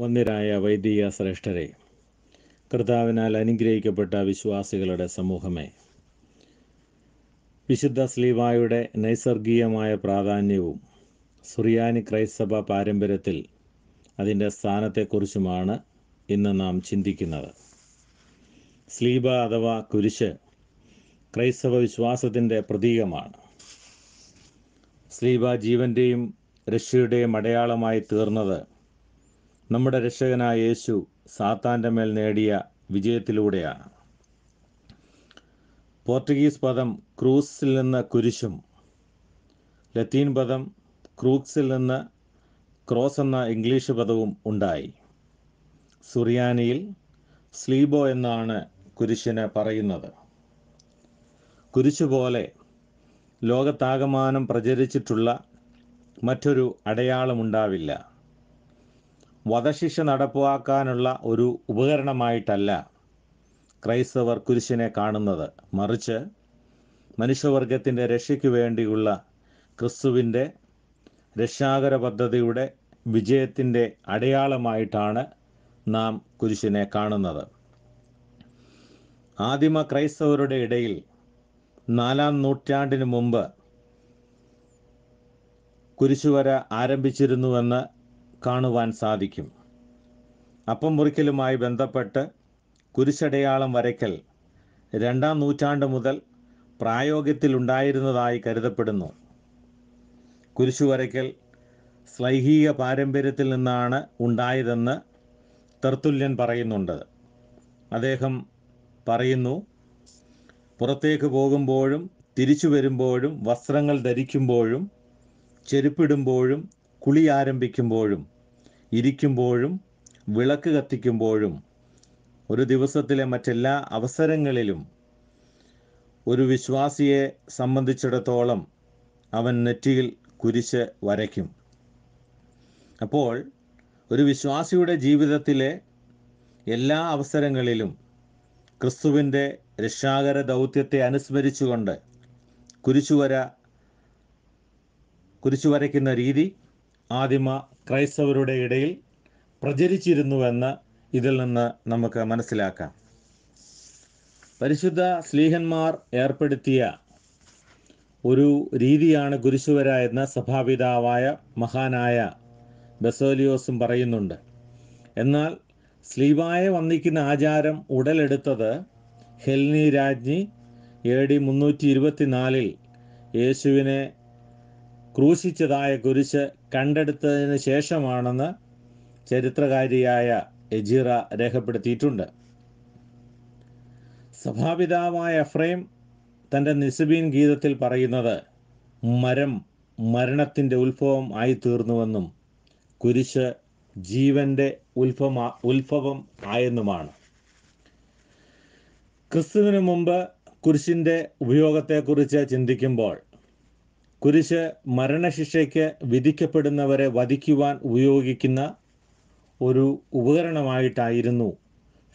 വന്ദ്യരായ വൈദിക ശ്രേഷ്ഠരെ കർത്താവിനാൽ അനുഗ്രഹിക്കപ്പെട്ട വിശ്വാസികളുടെ സമൂഹമേ വിശുദ്ധ സ്ലീവായുടെ നൈസർഗീയമായ പ്രാധാന്യവും സുറിയാനി ക്രൈസ്തവ പാരമ്പര്യത്തിൽ അതിൻ്റെ സ്ഥാനത്തെക്കുറിച്ചുമാണ് ഇന്ന് നാം ചിന്തിക്കുന്നത് സ്ലീബ അഥവാ കുരിശ് ക്രൈസ്തവ വിശ്വാസത്തിൻ്റെ പ്രതീകമാണ് സ്ലീബ ജീവൻ്റെയും രക്ഷയുടെയും അടയാളമായി തീർന്നത് നമ്മുടെ രക്ഷകനായ യേശു സാത്താൻ്റെ മേൽ നേടിയ വിജയത്തിലൂടെയാണ് പോർച്ചുഗീസ് പദം ക്രൂസിൽ നിന്ന് കുരിശും ലത്തീൻ പദം ക്രൂക്സിൽ നിന്ന് ക്രോസ് എന്ന ഇംഗ്ലീഷ് പദവും ഉണ്ടായി സുറിയാനിയിൽ സ്ലീബോ എന്നാണ് കുരിശിന് പറയുന്നത് കുരിശുപോലെ പോലെ ലോകത്താകമാനം പ്രചരിച്ചിട്ടുള്ള മറ്റൊരു അടയാളമുണ്ടാവില്ല വധശിക്ഷ നടപ്പാക്കാനുള്ള ഒരു ഉപകരണമായിട്ടല്ല ക്രൈസ്തവർ കുരിശിനെ കാണുന്നത് മറിച്ച് മനുഷ്യവർഗത്തിൻ്റെ രക്ഷയ്ക്ക് വേണ്ടിയുള്ള ക്രിസ്തുവിൻ്റെ രക്ഷാകര പദ്ധതിയുടെ വിജയത്തിൻ്റെ അടയാളമായിട്ടാണ് നാം കുരിശിനെ കാണുന്നത് ആദിമ ക്രൈസ്തവരുടെ ഇടയിൽ നാലാം നൂറ്റാണ്ടിന് മുമ്പ് കുരിശുവര ആരംഭിച്ചിരുന്നുവെന്ന് കാണുവാൻ സാധിക്കും അപ്പം മുറിക്കലുമായി ബന്ധപ്പെട്ട് കുരിശടയാളം വരയ്ക്കൽ രണ്ടാം നൂറ്റാണ്ട് മുതൽ പ്രായോഗ്യത്തിലുണ്ടായിരുന്നതായി കരുതപ്പെടുന്നു കുരിശു വരയ്ക്കൽ സ്ലൈഹിക പാരമ്പര്യത്തിൽ നിന്നാണ് ഉണ്ടായതെന്ന് തെർത്തുല്യൻ പറയുന്നുണ്ട് അദ്ദേഹം പറയുന്നു പുറത്തേക്ക് പോകുമ്പോഴും തിരിച്ചു വരുമ്പോഴും വസ്ത്രങ്ങൾ ധരിക്കുമ്പോഴും ചെരുപ്പിടുമ്പോഴും കുളി ആരംഭിക്കുമ്പോഴും ഇരിക്കുമ്പോഴും വിളക്ക് കത്തിക്കുമ്പോഴും ഒരു ദിവസത്തിലെ മറ്റെല്ലാ അവസരങ്ങളിലും ഒരു വിശ്വാസിയെ സംബന്ധിച്ചിടത്തോളം അവൻ നെറ്റിയിൽ കുരിശ് വരയ്ക്കും അപ്പോൾ ഒരു വിശ്വാസിയുടെ ജീവിതത്തിലെ എല്ലാ അവസരങ്ങളിലും ക്രിസ്തുവിൻ്റെ രക്ഷാകര ദൗത്യത്തെ അനുസ്മരിച്ചുകൊണ്ട് കുരിശുവര കുരിശുവരയ്ക്കുന്ന രീതി ആദിമ ക്രൈസ്തവരുടെ ഇടയിൽ പ്രചരിച്ചിരുന്നുവെന്ന് ഇതിൽ നിന്ന് നമുക്ക് മനസ്സിലാക്കാം പരിശുദ്ധ സ്ലീഹന്മാർ ഏർപ്പെടുത്തിയ ഒരു രീതിയാണ് ഗുരുശുവര എന്ന സഭാപിതാവായ മഹാനായ ബസോലിയോസും പറയുന്നുണ്ട് എന്നാൽ സ്ലീവായെ വന്നിക്കുന്ന ആചാരം ഉടലെടുത്തത് ഹെൽനി രാജ്ഞി എ ഡി മുന്നൂറ്റി ഇരുപത്തിനാലിൽ യേശുവിനെ ക്രൂശിച്ചതായ കുരിശ് കണ്ടെടുത്തതിന് ശേഷമാണെന്ന് ചരിത്രകാരിയായ എജീറ രേഖപ്പെടുത്തിയിട്ടുണ്ട് സഭാപിതാവായ എഫ്രൈം തൻ്റെ നിസുബീൻ ഗീതത്തിൽ പറയുന്നത് മരം മരണത്തിൻ്റെ ഉത്ഭവം ആയി തീർന്നുവെന്നും കുരിശ് ജീവന്റെ ഉത്ഭവ ഉത്ഭവം ആയെന്നുമാണ് ക്രിസ്തുവിന് മുമ്പ് കുരിശിൻ്റെ ഉപയോഗത്തെക്കുറിച്ച് ചിന്തിക്കുമ്പോൾ കുരിശ് മരണശിക്ഷയ്ക്ക് വിധിക്കപ്പെടുന്നവരെ വധിക്കുവാൻ ഉപയോഗിക്കുന്ന ഒരു ഉപകരണമായിട്ടായിരുന്നു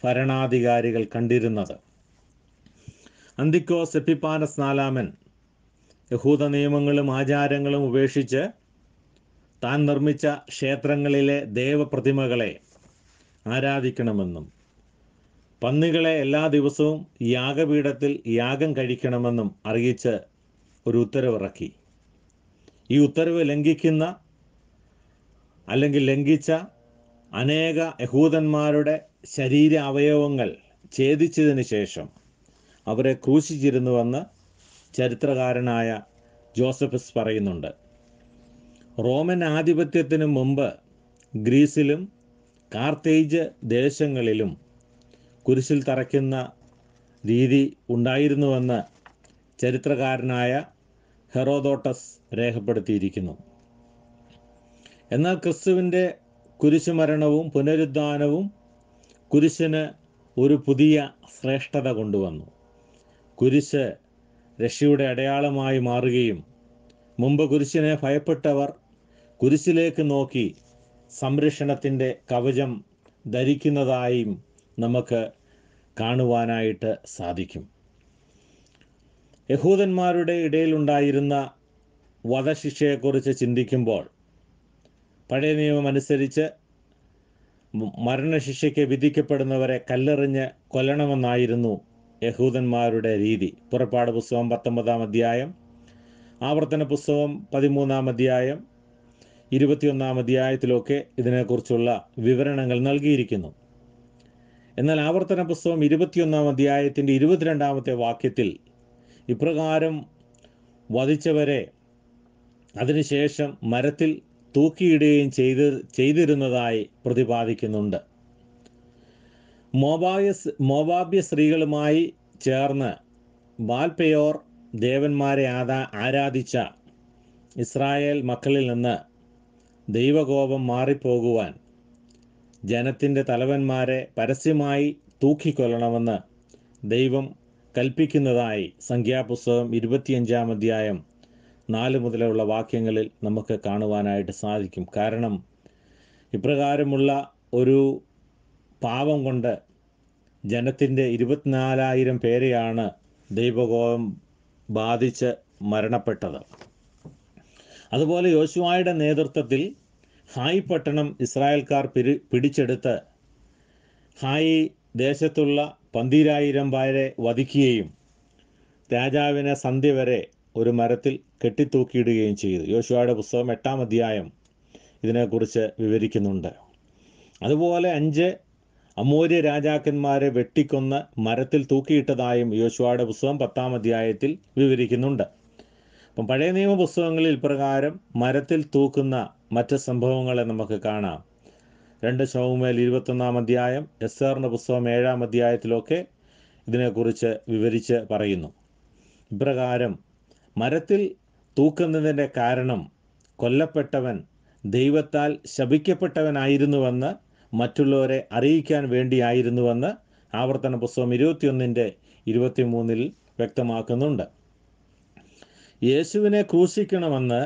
ഭരണാധികാരികൾ കണ്ടിരുന്നത് അന്തിക്കോ എപ്പിപ്പാനസ് നാലാമൻ യഹൂദ നിയമങ്ങളും ആചാരങ്ങളും ഉപേക്ഷിച്ച് താൻ നിർമ്മിച്ച ക്ഷേത്രങ്ങളിലെ ദേവപ്രതിമകളെ ആരാധിക്കണമെന്നും പന്നികളെ എല്ലാ ദിവസവും യാഗപീഠത്തിൽ യാഗം കഴിക്കണമെന്നും അറിയിച്ച് ഒരു ഉത്തരവിറക്കി ഈ ഉത്തരവ് ലംഘിക്കുന്ന അല്ലെങ്കിൽ ലംഘിച്ച അനേക യഹൂദന്മാരുടെ ശരീര അവയവങ്ങൾ ഛേദിച്ചതിന് ശേഷം അവരെ ക്രൂശിച്ചിരുന്നുവെന്ന് ചരിത്രകാരനായ ജോസഫസ് പറയുന്നുണ്ട് റോമൻ ആധിപത്യത്തിനു മുമ്പ് ഗ്രീസിലും കാർത്തേജ് ദേശങ്ങളിലും കുരിശിൽ തറയ്ക്കുന്ന രീതി ഉണ്ടായിരുന്നുവെന്ന് ചരിത്രകാരനായ ഹെറോദോട്ടസ് രേഖപ്പെടുത്തിയിരിക്കുന്നു എന്നാൽ ക്രിസ്തുവിൻ്റെ കുരിശുമരണവും പുനരുദ്ധാനവും കുരിശിന് ഒരു പുതിയ ശ്രേഷ്ഠത കൊണ്ടുവന്നു കുരിശ് രക്ഷയുടെ അടയാളമായി മാറുകയും മുമ്പ് കുരിശിനെ ഭയപ്പെട്ടവർ കുരിശിലേക്ക് നോക്കി സംരക്ഷണത്തിൻ്റെ കവചം ധരിക്കുന്നതായും നമുക്ക് കാണുവാനായിട്ട് സാധിക്കും യഹൂദന്മാരുടെ ഇടയിലുണ്ടായിരുന്ന വധശിക്ഷയെക്കുറിച്ച് ചിന്തിക്കുമ്പോൾ പഴയ നിയമം അനുസരിച്ച് മരണശിക്ഷയ്ക്ക് വിധിക്കപ്പെടുന്നവരെ കല്ലെറിഞ്ഞ് കൊല്ലണമെന്നായിരുന്നു യഹൂദന്മാരുടെ രീതി പുറപ്പാട് പുസ്തകം പത്തൊമ്പതാം അധ്യായം ആവർത്തന പുസ്തകം പതിമൂന്നാം അധ്യായം ഇരുപത്തിയൊന്നാം അധ്യായത്തിലൊക്കെ ഇതിനെക്കുറിച്ചുള്ള വിവരണങ്ങൾ നൽകിയിരിക്കുന്നു എന്നാൽ ആവർത്തന പുസ്തകം ഇരുപത്തിയൊന്നാം അധ്യായത്തിൻ്റെ ഇരുപത്തിരണ്ടാമത്തെ വാക്യത്തിൽ ഇപ്രകാരം വധിച്ചവരെ അതിനുശേഷം മരത്തിൽ തൂക്കിയിടുകയും ചെയ്ത് ചെയ്തിരുന്നതായി പ്രതിപാദിക്കുന്നുണ്ട് മോബായ മോബാബ്യ സ്ത്രീകളുമായി ചേർന്ന് ബാൽപയോർ ദേവന്മാരെ ആദാ ആരാധിച്ച ഇസ്രായേൽ മക്കളിൽ നിന്ന് ദൈവകോപം മാറിപ്പോകുവാൻ ജനത്തിൻ്റെ തലവന്മാരെ പരസ്യമായി തൂക്കിക്കൊല്ലണമെന്ന് ദൈവം കൽപ്പിക്കുന്നതായി സംഖ്യാപുസ്തകം ഇരുപത്തിയഞ്ചാം അധ്യായം നാല് മുതലുള്ള വാക്യങ്ങളിൽ നമുക്ക് കാണുവാനായിട്ട് സാധിക്കും കാരണം ഇപ്രകാരമുള്ള ഒരു പാവം കൊണ്ട് ജനത്തിൻ്റെ ഇരുപത്തിനാലായിരം പേരെയാണ് ദൈവകോപം ബാധിച്ച് മരണപ്പെട്ടത് അതുപോലെ യോശുവായുടെ നേതൃത്വത്തിൽ ഹായ് പട്ടണം ഇസ്രായേൽക്കാർ പിടി പിടിച്ചെടുത്ത് ഹായ് ദേശത്തുള്ള പന്തിരായിരം വരെ വധിക്കുകയും രാജാവിനെ സന്ധ്യ വരെ ഒരു മരത്തിൽ കെട്ടിത്തൂക്കിയിടുകയും ചെയ്തു യോശുവയുടെ പുസ്തകം എട്ടാം അധ്യായം ഇതിനെക്കുറിച്ച് വിവരിക്കുന്നുണ്ട് അതുപോലെ അഞ്ച് അമൂര്യ രാജാക്കന്മാരെ വെട്ടിക്കൊന്ന് മരത്തിൽ തൂക്കിയിട്ടതായും യോശുവയുടെ പുസ്തകം പത്താം അധ്യായത്തിൽ വിവരിക്കുന്നുണ്ട് അപ്പം പഴയ നിയമ പുസ്തകങ്ങളിൽ പ്രകാരം മരത്തിൽ തൂക്കുന്ന മറ്റ് സംഭവങ്ങളെ നമുക്ക് കാണാം രണ്ട് ശവമേൽ ഇരുപത്തൊന്നാം അധ്യായം എസ് ആറിൻ്റെ പുസ്തകം ഏഴാം അധ്യായത്തിലൊക്കെ ഇതിനെക്കുറിച്ച് വിവരിച്ച് പറയുന്നു ഇപ്രകാരം മരത്തിൽ തൂക്കുന്നതിൻ്റെ കാരണം കൊല്ലപ്പെട്ടവൻ ദൈവത്താൽ ശപിക്കപ്പെട്ടവനായിരുന്നുവെന്ന് മറ്റുള്ളവരെ അറിയിക്കാൻ വേണ്ടിയായിരുന്നുവെന്ന് ആവർത്തന പുസ്തകം ഇരുപത്തിയൊന്നിൻ്റെ ഇരുപത്തിമൂന്നിൽ വ്യക്തമാക്കുന്നുണ്ട് യേശുവിനെ ക്രൂശിക്കണമെന്ന്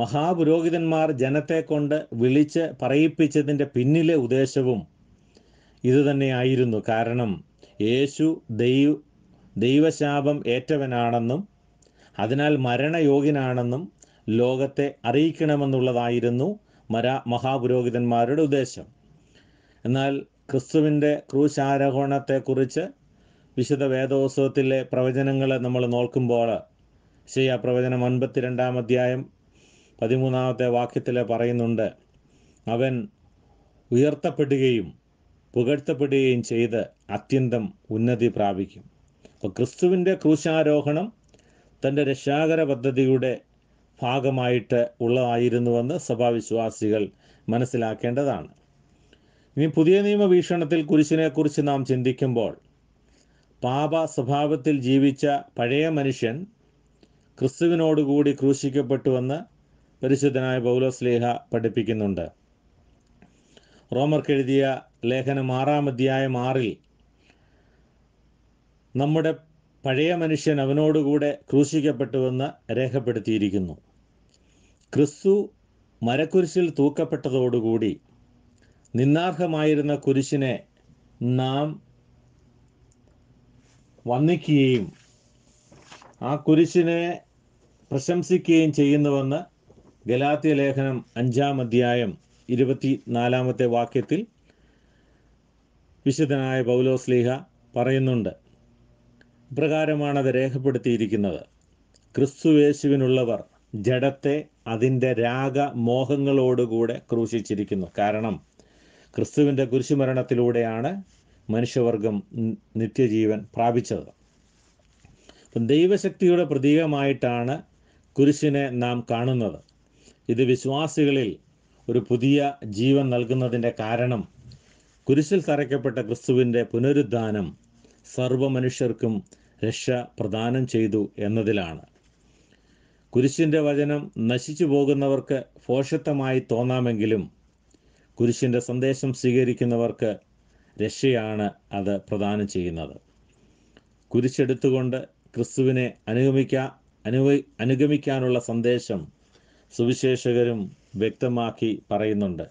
മഹാപുരോഹിതന്മാർ കൊണ്ട് വിളിച്ച് പറയിപ്പിച്ചതിൻ്റെ പിന്നിലെ ഉദ്ദേശവും ഇതുതന്നെയായിരുന്നു കാരണം യേശു ദൈവ ദൈവശാപം ഏറ്റവനാണെന്നും അതിനാൽ മരണയോഗ്യനാണെന്നും ലോകത്തെ അറിയിക്കണമെന്നുള്ളതായിരുന്നു മര മഹാപുരോഹിതന്മാരുടെ ഉദ്ദേശം എന്നാൽ ക്രിസ്തുവിൻ്റെ ക്രൂശാരോഹണത്തെക്കുറിച്ച് വിശുദ്ധ വേദോത്സവത്തിലെ പ്രവചനങ്ങളെ നമ്മൾ നോക്കുമ്പോൾ ശരിയാ പ്രവചനം അൻപത്തിരണ്ടാം അധ്യായം പതിമൂന്നാമത്തെ വാക്യത്തിൽ പറയുന്നുണ്ട് അവൻ ഉയർത്തപ്പെടുകയും പുകഴ്ത്തപ്പെടുകയും ചെയ്ത് അത്യന്തം ഉന്നതി പ്രാപിക്കും അപ്പോൾ ക്രിസ്തുവിൻ്റെ ക്രൂശാരോഹണം തൻ്റെ രക്ഷാകര പദ്ധതിയുടെ ഭാഗമായിട്ട് ഉള്ളതായിരുന്നുവെന്ന് സഭാവിശ്വാസികൾ മനസ്സിലാക്കേണ്ടതാണ് ഇനി പുതിയ നിയമ വീക്ഷണത്തിൽ കുരിശിനെക്കുറിച്ച് നാം ചിന്തിക്കുമ്പോൾ പാപ സ്വഭാവത്തിൽ ജീവിച്ച പഴയ മനുഷ്യൻ ക്രിസ്തുവിനോടുകൂടി ക്രൂശിക്കപ്പെട്ടുവെന്ന് പരിശുദ്ധനായ പൗലോസ്ലേഹ പഠിപ്പിക്കുന്നുണ്ട് റോമർക്ക് എഴുതിയ ലേഖനം ആറാം അധ്യായം ആറിൽ നമ്മുടെ പഴയ മനുഷ്യൻ അവനോടുകൂടെ ക്രൂശിക്കപ്പെട്ടുവെന്ന് രേഖപ്പെടുത്തിയിരിക്കുന്നു ക്രിസ്തു മരക്കുരിശിൽ തൂക്കപ്പെട്ടതോടുകൂടി നിന്നാർഹമായിരുന്ന കുരിശിനെ നാം വന്നിക്കുകയും ആ കുരിശിനെ പ്രശംസിക്കുകയും ചെയ്യുന്നുവെന്ന് ഗലാത്യ ലേഖനം അഞ്ചാം അധ്യായം ഇരുപത്തി നാലാമത്തെ വാക്യത്തിൽ വിശുദ്ധനായ പൗലോസ് ലീഹ പറയുന്നുണ്ട് ഇപ്രകാരമാണത് രേഖപ്പെടുത്തിയിരിക്കുന്നത് ക്രിസ്തുവേശുവിനുള്ളവർ ജഡത്തെ അതിൻ്റെ രാഗ മോഹങ്ങളോടുകൂടെ ക്രൂശിച്ചിരിക്കുന്നു കാരണം ക്രിസ്തുവിൻ്റെ കുരിശുമരണത്തിലൂടെയാണ് മനുഷ്യവർഗം നിത്യജീവൻ പ്രാപിച്ചത് ദൈവശക്തിയുടെ പ്രതീകമായിട്ടാണ് കുരിശിനെ നാം കാണുന്നത് ഇത് വിശ്വാസികളിൽ ഒരു പുതിയ ജീവൻ നൽകുന്നതിൻ്റെ കാരണം കുരിശിൽ തറയ്ക്കപ്പെട്ട ക്രിസ്തുവിൻ്റെ പുനരുദ്ധാനം മനുഷ്യർക്കും രക്ഷ പ്രദാനം ചെയ്തു എന്നതിലാണ് കുരിശിൻ്റെ വചനം നശിച്ചു പോകുന്നവർക്ക് ഫോഷത്വമായി തോന്നാമെങ്കിലും കുരിശിൻ്റെ സന്ദേശം സ്വീകരിക്കുന്നവർക്ക് രക്ഷയാണ് അത് പ്രദാനം ചെയ്യുന്നത് കുരിശെടുത്തുകൊണ്ട് ക്രിസ്തുവിനെ അനുഗമിക്ക അനുഗമിക്കാനുള്ള സന്ദേശം സുവിശേഷകരും വ്യക്തമാക്കി പറയുന്നുണ്ട്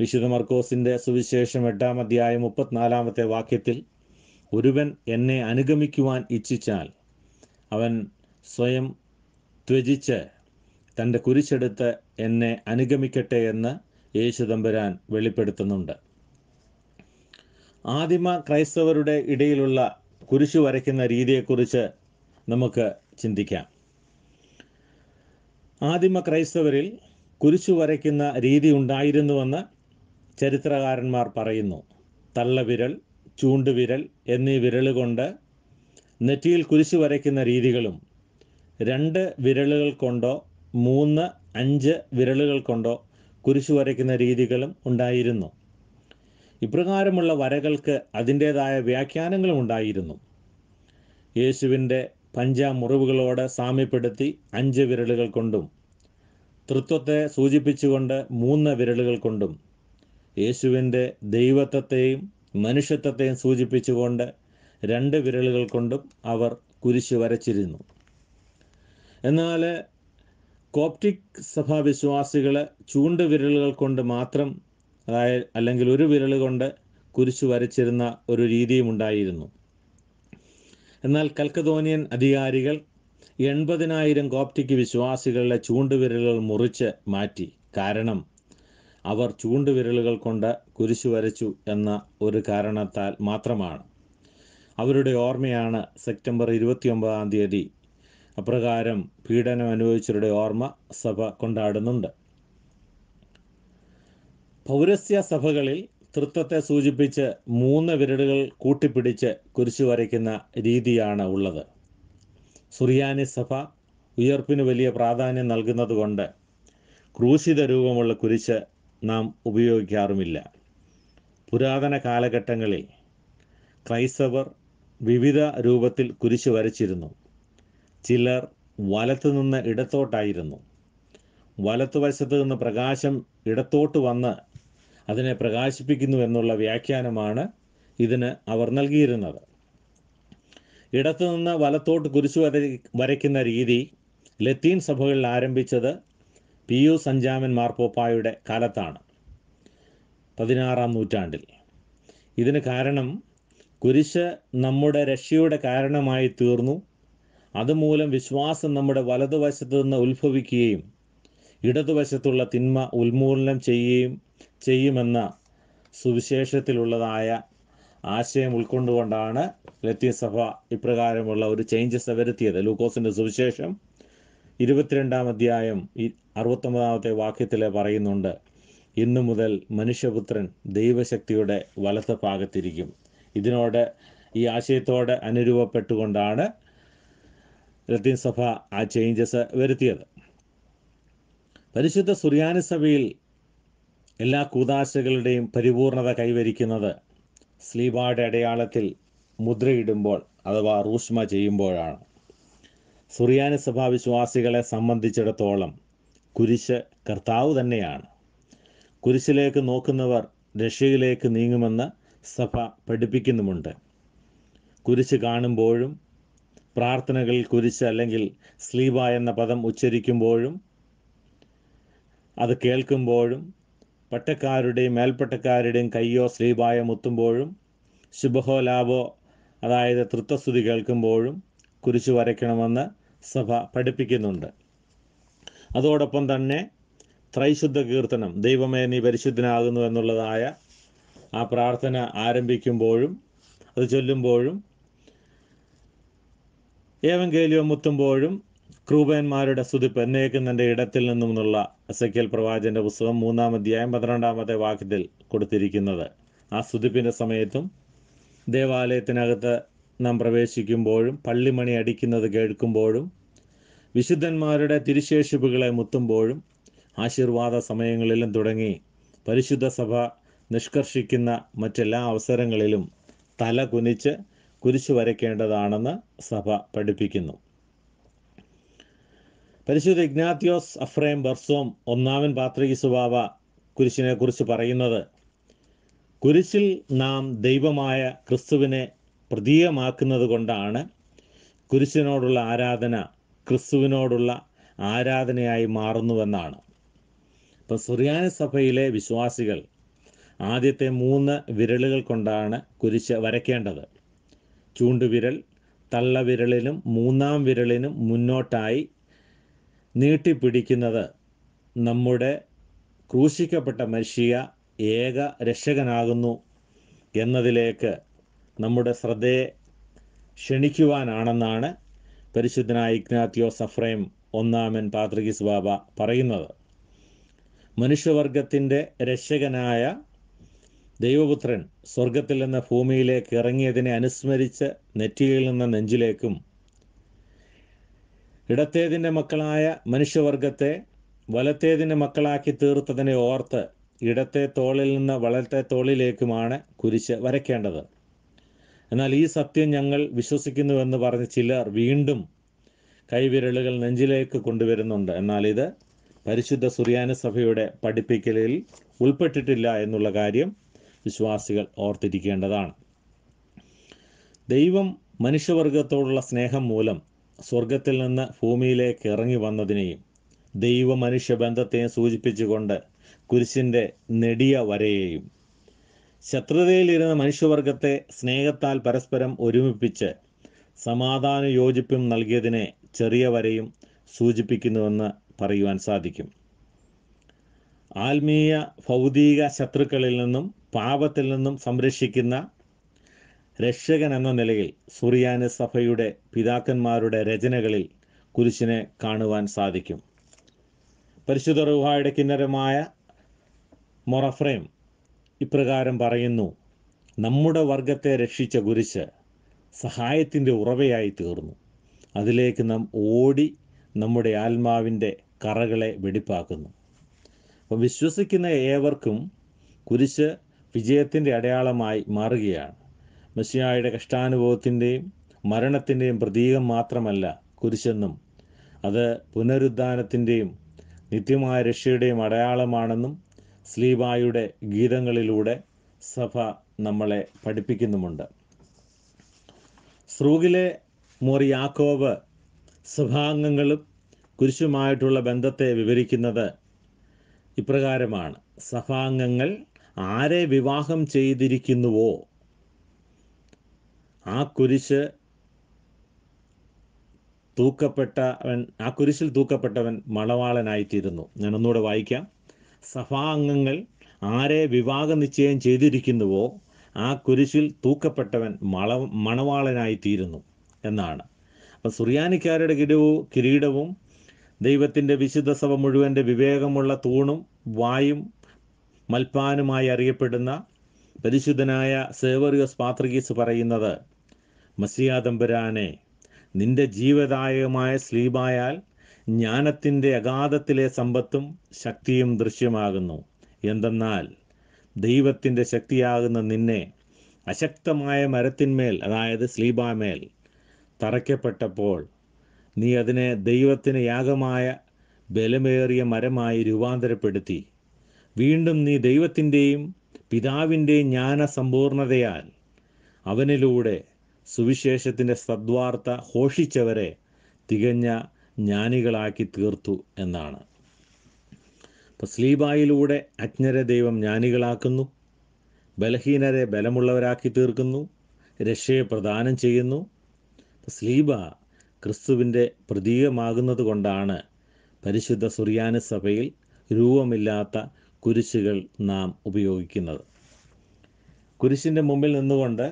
വിശുദ്ധ മർക്കോസിൻ്റെ സുവിശേഷം എട്ടാം അധ്യായം മുപ്പത്തിനാലാമത്തെ വാക്യത്തിൽ ഒരുവൻ എന്നെ അനുഗമിക്കുവാൻ ഇച്ഛിച്ചാൽ അവൻ സ്വയം ത്യജിച്ച് തൻ്റെ കുരിശെടുത്ത് എന്നെ അനുഗമിക്കട്ടെ എന്ന് യേശു തമ്പുരാൻ വെളിപ്പെടുത്തുന്നുണ്ട് ആദിമ ക്രൈസ്തവരുടെ ഇടയിലുള്ള കുരിശു വരയ്ക്കുന്ന രീതിയെക്കുറിച്ച് നമുക്ക് ചിന്തിക്കാം ആദിമ ക്രൈസ്തവരിൽ കുരിശു വരയ്ക്കുന്ന രീതി ഉണ്ടായിരുന്നുവെന്ന് ചരിത്രകാരന്മാർ പറയുന്നു തള്ളവിരൽ ചൂണ്ടുവിരൽ എന്നീ വിരലുകൊണ്ട് നെറ്റിയിൽ കുരിശു വരയ്ക്കുന്ന രീതികളും രണ്ട് വിരലുകൾ കൊണ്ടോ മൂന്ന് അഞ്ച് വിരലുകൾ കൊണ്ടോ കുരിശു വരയ്ക്കുന്ന രീതികളും ഉണ്ടായിരുന്നു ഇപ്രകാരമുള്ള വരകൾക്ക് അതിൻ്റേതായ വ്യാഖ്യാനങ്ങളും ഉണ്ടായിരുന്നു യേശുവിൻ്റെ മുറിവുകളോടെ സാമ്യപ്പെടുത്തി അഞ്ച് വിരലുകൾ കൊണ്ടും തൃത്വത്തെ സൂചിപ്പിച്ചുകൊണ്ട് മൂന്ന് വിരലുകൾ കൊണ്ടും യേശുവിൻ്റെ ദൈവത്വത്തെയും മനുഷ്യത്വത്തെയും സൂചിപ്പിച്ചുകൊണ്ട് രണ്ട് വിരലുകൾ കൊണ്ടും അവർ കുരിശു വരച്ചിരുന്നു എന്നാൽ കോപ്റ്റിക് സഭാവിശ്വാസികൾ വിരലുകൾ കൊണ്ട് മാത്രം അതായത് അല്ലെങ്കിൽ ഒരു വിരൽ കൊണ്ട് കുരിശു വരച്ചിരുന്ന ഒരു രീതിയും ഉണ്ടായിരുന്നു എന്നാൽ കൽക്കതോനിയൻ അധികാരികൾ എൺപതിനായിരം കോപ്റ്റിക് വിശ്വാസികളുടെ ചൂണ്ടുവിരലുകൾ മുറിച്ച് മാറ്റി കാരണം അവർ ചൂണ്ടുവിരലുകൾ കൊണ്ട് കുരിശു വരച്ചു എന്ന ഒരു കാരണത്താൽ മാത്രമാണ് അവരുടെ ഓർമ്മയാണ് സെപ്റ്റംബർ ഇരുപത്തിയൊമ്പതാം തീയതി അപ്രകാരം പീഡനം അനുഭവിച്ചവരുടെ ഓർമ്മ സഭ കൊണ്ടാടുന്നുണ്ട് പൗരസ്യ സഭകളിൽ തൃത്വത്തെ സൂചിപ്പിച്ച് മൂന്ന് വിരലുകൾ കൂട്ടിപ്പിടിച്ച് കുരിശു വരയ്ക്കുന്ന രീതിയാണ് ഉള്ളത് സുറിയാനി സഭ ഉയർപ്പിന് വലിയ പ്രാധാന്യം നൽകുന്നതുകൊണ്ട് ക്രൂശിത രൂപമുള്ള കുരിശ് നാം ഉപയോഗിക്കാറുമില്ല പുരാതന കാലഘട്ടങ്ങളിൽ ക്രൈസ്തവർ വിവിധ രൂപത്തിൽ കുരിശ് വരച്ചിരുന്നു ചിലർ വലത്തു നിന്ന് ഇടത്തോട്ടായിരുന്നു വലത്തുവശത്ത് നിന്ന് പ്രകാശം ഇടത്തോട്ട് വന്ന് അതിനെ പ്രകാശിപ്പിക്കുന്നു എന്നുള്ള വ്യാഖ്യാനമാണ് ഇതിന് അവർ നൽകിയിരുന്നത് ഇടത്തുനിന്ന് വലത്തോട്ട് കുരിശു വര വരയ്ക്കുന്ന രീതി ലത്തീൻ സഭകളിൽ ആരംഭിച്ചത് പി യു സഞ്ചാമൻ മാർപ്പോപ്പായുടെ കാലത്താണ് പതിനാറാം നൂറ്റാണ്ടിൽ ഇതിന് കാരണം കുരിശ് നമ്മുടെ രക്ഷയുടെ കാരണമായി തീർന്നു അതുമൂലം വിശ്വാസം നമ്മുടെ വലതുവശത്തു നിന്ന് ഉത്ഭവിക്കുകയും ഇടതുവശത്തുള്ള തിന്മ ഉന്മൂലനം ചെയ്യുകയും ചെയ്യുമെന്ന സുവിശേഷത്തിലുള്ളതായ ആശയം ഉൾക്കൊണ്ടുകൊണ്ടാണ് ലത്തീൻ സഭ ഇപ്രകാരമുള്ള ഒരു ചേഞ്ചസ് വരുത്തിയത് ലൂക്കോസിന്റെ സുവിശേഷം ഇരുപത്തിരണ്ടാം അധ്യായം അറുപത്തൊമ്പതാമത്തെ വാക്യത്തിൽ പറയുന്നുണ്ട് ഇന്നു മുതൽ മനുഷ്യപുത്രൻ ദൈവശക്തിയുടെ വലത്ത് ഭാഗത്തിരിക്കും ഇതിനോട് ഈ ആശയത്തോട് അനുരൂപപ്പെട്ടുകൊണ്ടാണ് ലത്തീൻ സഭ ആ ചേഞ്ചസ് വരുത്തിയത് പരിശുദ്ധ സുറിയാനി സഭയിൽ എല്ലാ കൂതാശകളുടെയും പരിപൂർണത കൈവരിക്കുന്നത് സ്ലീബായുടെ അടയാളത്തിൽ മുദ്രയിടുമ്പോൾ അഥവാ റൂഷ്മ ചെയ്യുമ്പോഴാണ് സുറിയാനി സഭാ വിശ്വാസികളെ സംബന്ധിച്ചിടത്തോളം കുരിശ് കർത്താവ് തന്നെയാണ് കുരിശിലേക്ക് നോക്കുന്നവർ രക്ഷയിലേക്ക് നീങ്ങുമെന്ന് സഭ പഠിപ്പിക്കുന്നുമുണ്ട് കുരിശ് കാണുമ്പോഴും പ്രാർത്ഥനകളിൽ കുരിശ് അല്ലെങ്കിൽ സ്ലീബ എന്ന പദം ഉച്ചരിക്കുമ്പോഴും അത് കേൾക്കുമ്പോഴും പട്ടക്കാരുടെയും മേൽപ്പട്ടക്കാരുടെയും കയ്യോ ശ്രീപായോ മുത്തുമ്പോഴും ശുഭഹോ ലാഭോ അതായത് തൃത്വസ്തുതി കേൾക്കുമ്പോഴും കുരിശു വരയ്ക്കണമെന്ന് സഭ പഠിപ്പിക്കുന്നുണ്ട് അതോടൊപ്പം തന്നെ ത്രൈശുദ്ധ കീർത്തനം ദൈവമേ നീ പരിശുദ്ധനാകുന്നു എന്നുള്ളതായ ആ പ്രാർത്ഥന ആരംഭിക്കുമ്പോഴും അത് ചൊല്ലുമ്പോഴും ഏവങ്കേലിയോ മുത്തുമ്പോഴും ക്രൂപന്മാരുടെ സ്തുതിപ്പ് എന്നേക്കും നിന്റെ ഇടത്തിൽ നിന്നും എന്നുള്ള അസക്കിയൽ പ്രവാചന്റെ പുസ്തകം മൂന്നാം അധ്യായം പന്ത്രണ്ടാമത്തെ വാക്യത്തിൽ കൊടുത്തിരിക്കുന്നത് ആ സ്തുതിപ്പിൻ്റെ സമയത്തും ദേവാലയത്തിനകത്ത് നാം പ്രവേശിക്കുമ്പോഴും പള്ളിമണി അടിക്കുന്നത് കേൾക്കുമ്പോഴും വിശുദ്ധന്മാരുടെ തിരുശേഷിപ്പുകളെ മുത്തുമ്പോഴും ആശീർവാദ സമയങ്ങളിലും തുടങ്ങി പരിശുദ്ധ സഭ നിഷ്കർഷിക്കുന്ന മറ്റെല്ലാ അവസരങ്ങളിലും തല കുനിച്ച് കുരിശു വരയ്ക്കേണ്ടതാണെന്ന് സഭ പഠിപ്പിക്കുന്നു പരിശുദ്ധ ഇഗ്നാത്യോസ് അഫ്രേം ബർസോം ഒന്നാമൻ കുരിശിനെ കുരിശിനെക്കുറിച്ച് പറയുന്നത് കുരിശിൽ നാം ദൈവമായ ക്രിസ്തുവിനെ പ്രതീകമാക്കുന്നത് കൊണ്ടാണ് കുരിശിനോടുള്ള ആരാധന ക്രിസ്തുവിനോടുള്ള ആരാധനയായി മാറുന്നുവെന്നാണ് ഇപ്പം സുറിയാന സഭയിലെ വിശ്വാസികൾ ആദ്യത്തെ മൂന്ന് വിരലുകൾ കൊണ്ടാണ് കുരിശ് വരയ്ക്കേണ്ടത് ചൂണ്ടുവിരൽ തള്ളവിരലിനും മൂന്നാം വിരലിനും മുന്നോട്ടായി നീട്ടിപ്പിടിക്കുന്നത് നമ്മുടെ ക്രൂശിക്കപ്പെട്ട മനുഷ്യ ഏക രക്ഷകനാകുന്നു എന്നതിലേക്ക് നമ്മുടെ ശ്രദ്ധയെ ക്ഷണിക്കുവാനാണെന്നാണ് പരിശുദ്ധനായ ഇഗ്നാത്തിയോ സഫ്രൈം ഒന്നാമൻ പാത്രികിസ് ബാബ പറയുന്നത് മനുഷ്യവർഗത്തിൻ്റെ രക്ഷകനായ ദൈവപുത്രൻ സ്വർഗത്തിൽ നിന്ന് ഭൂമിയിലേക്ക് ഇറങ്ങിയതിനെ അനുസ്മരിച്ച് നെറ്റിയിൽ നിന്ന് നെഞ്ചിലേക്കും ഇടത്തേതിൻ്റെ മക്കളായ മനുഷ്യവർഗത്തെ വലത്തേതിൻ്റെ മക്കളാക്കി തീർത്തതിനെ ഓർത്ത് ഇടത്തെ തോളിൽ നിന്ന് വളരത്തെ തോളിലേക്കുമാണ് കുരിശ് വരയ്ക്കേണ്ടത് എന്നാൽ ഈ സത്യം ഞങ്ങൾ വിശ്വസിക്കുന്നുവെന്ന് പറഞ്ഞ് ചിലർ വീണ്ടും കൈവിരലുകൾ നെഞ്ചിലേക്ക് കൊണ്ടുവരുന്നുണ്ട് എന്നാൽ ഇത് പരിശുദ്ധ സുറിയാന സഭയുടെ പഠിപ്പിക്കലിൽ ഉൾപ്പെട്ടിട്ടില്ല എന്നുള്ള കാര്യം വിശ്വാസികൾ ഓർത്തിരിക്കേണ്ടതാണ് ദൈവം മനുഷ്യവർഗത്തോടുള്ള സ്നേഹം മൂലം സ്വർഗത്തിൽ നിന്ന് ഭൂമിയിലേക്ക് ഇറങ്ങി വന്നതിനെയും ദൈവ മനുഷ്യ ബന്ധത്തെയും സൂചിപ്പിച്ചുകൊണ്ട് കുരിശിൻ്റെ നെടിയ വരയെയും ശത്രുതയിലിരുന്ന മനുഷ്യവർഗത്തെ സ്നേഹത്താൽ പരസ്പരം ഒരുമിപ്പിച്ച് സമാധാന യോജിപ്പും നൽകിയതിനെ ചെറിയ വരയും സൂചിപ്പിക്കുന്നുവെന്ന് പറയുവാൻ സാധിക്കും ആത്മീയ ഭൗതിക ശത്രുക്കളിൽ നിന്നും പാപത്തിൽ നിന്നും സംരക്ഷിക്കുന്ന രക്ഷകൻ എന്ന നിലയിൽ സുറിയാന സഭയുടെ പിതാക്കന്മാരുടെ രചനകളിൽ കുരിശിനെ കാണുവാൻ സാധിക്കും പരിശുദ്ധ റുഹായുടെ കിന്നരമായ മൊറഫ്രേം ഇപ്രകാരം പറയുന്നു നമ്മുടെ വർഗത്തെ രക്ഷിച്ച കുരിശ് സഹായത്തിൻ്റെ ഉറവയായി തീർന്നു അതിലേക്ക് നാം ഓടി നമ്മുടെ ആത്മാവിൻ്റെ കറകളെ വെടിപ്പാക്കുന്നു അപ്പം വിശ്വസിക്കുന്ന ഏവർക്കും കുരിശ് വിജയത്തിൻ്റെ അടയാളമായി മാറുകയാണ് മെസ്സിയായുടെ കഷ്ടാനുഭവത്തിൻ്റെയും മരണത്തിൻ്റെയും പ്രതീകം മാത്രമല്ല കുരിശെന്നും അത് പുനരുദ്ധാനത്തിൻ്റെയും നിത്യമായ രക്ഷയുടെയും അടയാളമാണെന്നും സ്ലീബായുടെ ഗീതങ്ങളിലൂടെ സഭ നമ്മളെ പഠിപ്പിക്കുന്നുമുണ്ട് സ്രൂഗിലെ മോറിയാക്കോവ് സഭാംഗങ്ങളും കുരിശുമായിട്ടുള്ള ബന്ധത്തെ വിവരിക്കുന്നത് ഇപ്രകാരമാണ് സഭാംഗങ്ങൾ ആരെ വിവാഹം ചെയ്തിരിക്കുന്നുവോ ആ കുരിശ് തൂക്കപ്പെട്ടവൻ ആ കുരിശിൽ തൂക്കപ്പെട്ടവൻ മണവാളനായിത്തീരുന്നു ഞാൻ ഒന്നുകൂടെ വായിക്കാം സഭാംഗങ്ങൾ ആരെ വിവാഹ നിശ്ചയം ചെയ്തിരിക്കുന്നുവോ ആ കുരിശിൽ തൂക്കപ്പെട്ടവൻ മള മണവാളനായിത്തീരുന്നു എന്നാണ് അപ്പം സുറിയാനിക്കാരുടെ കിടവും കിരീടവും ദൈവത്തിൻ്റെ വിശുദ്ധ സഭ മുഴുവൻ്റെ വിവേകമുള്ള തൂണും വായും മൽപ്പാനുമായി അറിയപ്പെടുന്ന പരിശുദ്ധനായ സേവറിയോസ് പാത്രികീസ് പറയുന്നത് മസിയാതമ്പുരാനെ നിന്റെ ജീവദായകമായ സ്ലീബായാൽ ജ്ഞാനത്തിൻ്റെ അഗാധത്തിലെ സമ്പത്തും ശക്തിയും ദൃശ്യമാകുന്നു എന്തെന്നാൽ ദൈവത്തിൻ്റെ ശക്തിയാകുന്ന നിന്നെ അശക്തമായ മരത്തിന്മേൽ അതായത് സ്ലീബാമേൽ തറയ്ക്കപ്പെട്ടപ്പോൾ നീ അതിനെ ദൈവത്തിന് യാഗമായ ബലമേറിയ മരമായി രൂപാന്തരപ്പെടുത്തി വീണ്ടും നീ ദൈവത്തിൻ്റെയും പിതാവിൻ്റെ ജ്ഞാനസമ്പൂർണതയാൽ അവനിലൂടെ സുവിശേഷത്തിൻ്റെ സദ്വാർത്ത ഘോഷിച്ചവരെ തികഞ്ഞ ജ്ഞാനികളാക്കി തീർത്തു എന്നാണ് ഇപ്പോൾ സ്ലീബായിലൂടെ അജ്ഞരെ ദൈവം ജ്ഞാനികളാക്കുന്നു ബലഹീനരെ ബലമുള്ളവരാക്കി തീർക്കുന്നു രക്ഷയെ പ്രദാനം ചെയ്യുന്നു സ്ലീബ ക്രിസ്തുവിൻ്റെ പ്രതീകമാകുന്നത് കൊണ്ടാണ് പരിശുദ്ധ സുറിയാനി സഭയിൽ രൂപമില്ലാത്ത കുരിശുകൾ നാം ഉപയോഗിക്കുന്നത് കുരിശിൻ്റെ മുമ്പിൽ നിന്നുകൊണ്ട്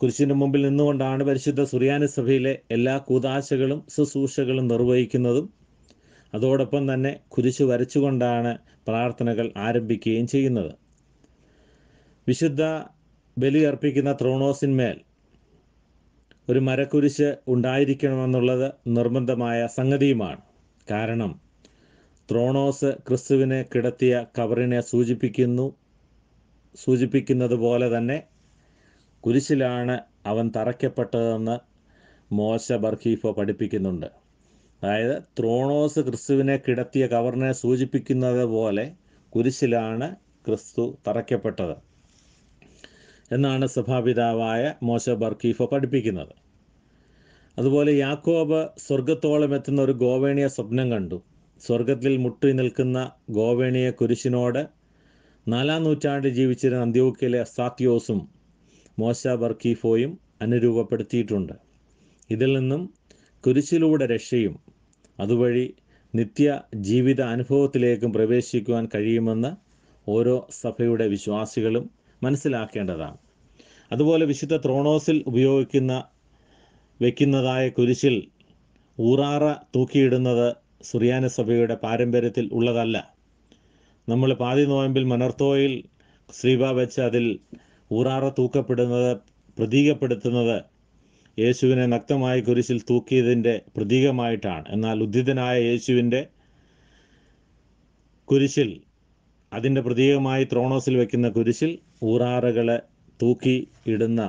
കുരിശിൻ്റെ മുമ്പിൽ നിന്നുകൊണ്ടാണ് പരിശുദ്ധ സുറിയാനി സഭയിലെ എല്ലാ കൂതാശകളും ശുശ്രൂഷകളും നിർവഹിക്കുന്നതും അതോടൊപ്പം തന്നെ കുരിശ് വരച്ചുകൊണ്ടാണ് പ്രാർത്ഥനകൾ ആരംഭിക്കുകയും ചെയ്യുന്നത് വിശുദ്ധ ബലി അർപ്പിക്കുന്ന ത്രോണോസിന്മേൽ ഒരു മരക്കുരിശ് ഉണ്ടായിരിക്കണമെന്നുള്ളത് നിർബന്ധമായ സംഗതിയുമാണ് കാരണം ത്രോണോസ് ക്രിസ്തുവിനെ കിടത്തിയ കവറിനെ സൂചിപ്പിക്കുന്നു സൂചിപ്പിക്കുന്നത് പോലെ തന്നെ കുരിശിലാണ് അവൻ തറയ്ക്കപ്പെട്ടതെന്ന് മോശ ബർഖീഫ പഠിപ്പിക്കുന്നുണ്ട് അതായത് ത്രോണോസ് ക്രിസ്തുവിനെ കിടത്തിയ കവറിനെ സൂചിപ്പിക്കുന്നത് പോലെ കുരിശിലാണ് ക്രിസ്തു തറയ്ക്കപ്പെട്ടത് എന്നാണ് സഭാപിതാവായ മോശ ബർഖീഫ പഠിപ്പിക്കുന്നത് അതുപോലെ യാക്കോബ് സ്വർഗത്തോളം എത്തുന്ന ഒരു ഗോവേണിയ സ്വപ്നം കണ്ടു സ്വർഗത്തിൽ മുട്ടി നിൽക്കുന്ന ഗോവേണിയ കുരിശിനോട് നാലാം നൂറ്റാണ്ടിൽ ജീവിച്ചിരുന്ന അന്ത്യോക്കിലെ സാത്യോസും മോശ ബർക്കീഫോയും അനുരൂപപ്പെടുത്തിയിട്ടുണ്ട് ഇതിൽ നിന്നും കുരിശിലൂടെ രക്ഷയും അതുവഴി നിത്യ ജീവിത അനുഭവത്തിലേക്കും പ്രവേശിക്കുവാൻ കഴിയുമെന്ന് ഓരോ സഭയുടെ വിശ്വാസികളും മനസ്സിലാക്കേണ്ടതാണ് അതുപോലെ വിശുദ്ധ ത്രോണോസിൽ ഉപയോഗിക്കുന്ന വയ്ക്കുന്നതായ കുരിശിൽ ഊറാറ തൂക്കിയിടുന്നത് സുറിയാന സഭയുടെ പാരമ്പര്യത്തിൽ ഉള്ളതല്ല നമ്മൾ പാതി നോയമ്പിൽ മണർത്തോയിൽ ശ്രീബ വെച്ച് അതിൽ ഊറാറ തൂക്കപ്പെടുന്നത് പ്രതീകപ്പെടുത്തുന്നത് യേശുവിനെ നഗ്നമായി കുരിശിൽ തൂക്കിയതിൻ്റെ പ്രതീകമായിട്ടാണ് എന്നാൽ ഉദ്ധിതനായ യേശുവിൻ്റെ കുരിശിൽ അതിൻ്റെ പ്രതീകമായി ത്രോണോസിൽ വയ്ക്കുന്ന കുരിശിൽ ഊറാറകളെ തൂക്കി ഇടുന്ന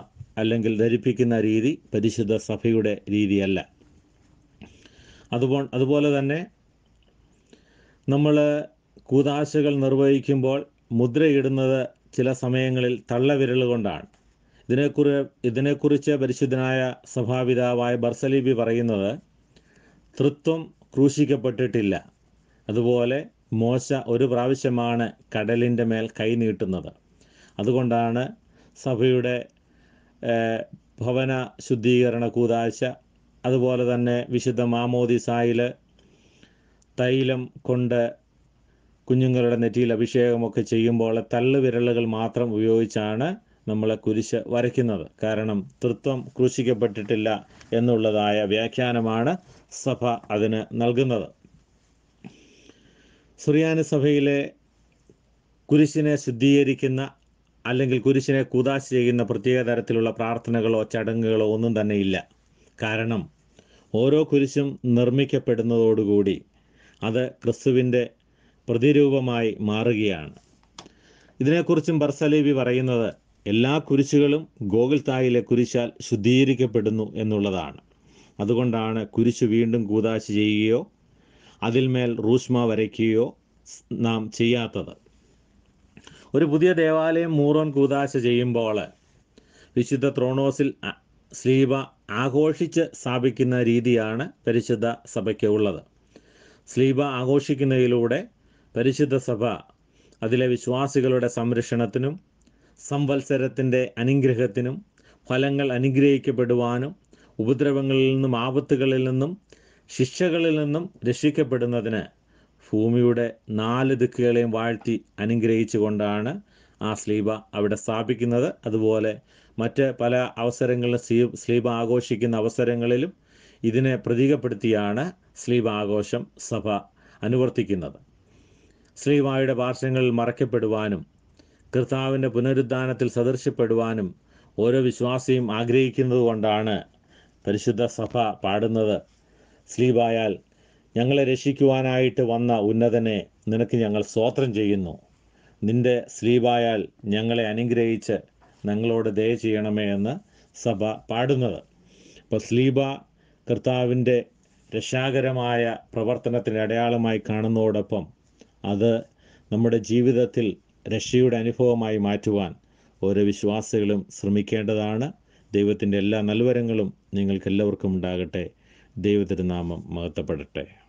അല്ലെങ്കിൽ ധരിപ്പിക്കുന്ന രീതി പരിശുദ്ധ സഭയുടെ രീതിയല്ല അതുപോ അതുപോലെ തന്നെ നമ്മൾ കൂതാശകൾ നിർവഹിക്കുമ്പോൾ മുദ്രയിടുന്നത് ചില സമയങ്ങളിൽ തള്ളവിരൽ കൊണ്ടാണ് ഇതിനെക്കുറി ഇതിനെക്കുറിച്ച് പരിശുദ്ധനായ സഭാപിതാവായ ബർസലീബി പറയുന്നത് തൃത്വം ക്രൂശിക്കപ്പെട്ടിട്ടില്ല അതുപോലെ മോശ ഒരു പ്രാവശ്യമാണ് കടലിൻ്റെ മേൽ കൈനീട്ടുന്നത് അതുകൊണ്ടാണ് സഭയുടെ ഭവന ശുദ്ധീകരണ കൂതാശ അതുപോലെ തന്നെ വിശുദ്ധ മാമോദിസായിൽ തൈലം കൊണ്ട് കുഞ്ഞുങ്ങളുടെ നെറ്റിയിൽ അഭിഷേകമൊക്കെ ചെയ്യുമ്പോൾ തള്ളുവിരലുകൾ മാത്രം ഉപയോഗിച്ചാണ് നമ്മൾ കുരിശ് വരയ്ക്കുന്നത് കാരണം തൃത്വം ക്രൂശിക്കപ്പെട്ടിട്ടില്ല എന്നുള്ളതായ വ്യാഖ്യാനമാണ് സഭ അതിന് നൽകുന്നത് സുറിയാനി സഭയിലെ കുരിശിനെ ശുദ്ധീകരിക്കുന്ന അല്ലെങ്കിൽ കുരിശിനെ കുതാശ് ചെയ്യുന്ന പ്രത്യേക തരത്തിലുള്ള പ്രാർത്ഥനകളോ ചടങ്ങുകളോ ഒന്നും തന്നെ ഇല്ല കാരണം ഓരോ കുരിശും നിർമ്മിക്കപ്പെടുന്നതോടുകൂടി അത് ക്രിസ്തുവിൻ്റെ പ്രതിരൂപമായി മാറുകയാണ് ഇതിനെക്കുറിച്ചും ബർസലീബി പറയുന്നത് എല്ലാ കുരിശുകളും തായിലെ കുരിശാൽ ശുദ്ധീകരിക്കപ്പെടുന്നു എന്നുള്ളതാണ് അതുകൊണ്ടാണ് കുരിശ് വീണ്ടും കൂതാശ ചെയ്യുകയോ അതിൽമേൽ റൂഷ്മ വരയ്ക്കുകയോ നാം ചെയ്യാത്തത് ഒരു പുതിയ ദേവാലയം മൂറോൻ കൂതാശ ചെയ്യുമ്പോൾ വിശുദ്ധ ത്രോണോസിൽ സ്ലീവ ആഘോഷിച്ച് സ്ഥാപിക്കുന്ന രീതിയാണ് പരിശുദ്ധ സഭയ്ക്ക് ഉള്ളത് സ്ലീവ ആഘോഷിക്കുന്നതിലൂടെ പരിശുദ്ധ സഭ അതിലെ വിശ്വാസികളുടെ സംരക്ഷണത്തിനും സംവത്സരത്തിൻ്റെ അനുഗ്രഹത്തിനും ഫലങ്ങൾ അനുഗ്രഹിക്കപ്പെടുവാനും ഉപദ്രവങ്ങളിൽ നിന്നും ആപത്തുകളിൽ നിന്നും ശിക്ഷകളിൽ നിന്നും രക്ഷിക്കപ്പെടുന്നതിന് ഭൂമിയുടെ നാല് ദിക്കുകളെയും വാഴ്ത്തി അനുഗ്രഹിച്ചുകൊണ്ടാണ് ആ സ്ലീവ അവിടെ സ്ഥാപിക്കുന്നത് അതുപോലെ മറ്റ് പല അവസരങ്ങളിലും സ്ലീ സ്ലീബ് ആഘോഷിക്കുന്ന അവസരങ്ങളിലും ഇതിനെ പ്രതീകപ്പെടുത്തിയാണ് സ്ലീബ് ആഘോഷം സഭ അനുവർത്തിക്കുന്നത് സ്ലീബായുടെ പാർശ്വങ്ങളിൽ മറയ്ക്കപ്പെടുവാനും കർത്താവിൻ്റെ പുനരുദ്ധാനത്തിൽ സദൃശ്യപ്പെടുവാനും ഓരോ വിശ്വാസിയും ആഗ്രഹിക്കുന്നത് പരിശുദ്ധ സഭ പാടുന്നത് സ്ലീബായാൽ ഞങ്ങളെ രക്ഷിക്കുവാനായിട്ട് വന്ന ഉന്നതനെ നിനക്ക് ഞങ്ങൾ സ്തോത്രം ചെയ്യുന്നു നിന്റെ സ്ലീബായാൽ ഞങ്ങളെ അനുഗ്രഹിച്ച് ഞങ്ങളോട് ദയ ചെയ്യണമേ എന്ന് സഭ പാടുന്നത് അപ്പോൾ സ്ലീബ കർത്താവിൻ്റെ രക്ഷാകരമായ പ്രവർത്തനത്തിൻ്റെ അടയാളമായി കാണുന്നതോടൊപ്പം അത് നമ്മുടെ ജീവിതത്തിൽ രക്ഷയുടെ അനുഭവമായി മാറ്റുവാൻ ഓരോ വിശ്വാസികളും ശ്രമിക്കേണ്ടതാണ് ദൈവത്തിൻ്റെ എല്ലാ നൽവരങ്ങളും നിങ്ങൾക്ക് എല്ലാവർക്കും ഉണ്ടാകട്ടെ ദൈവത്തിൻ്റെ നാമം മഹത്വപ്പെടട്ടെ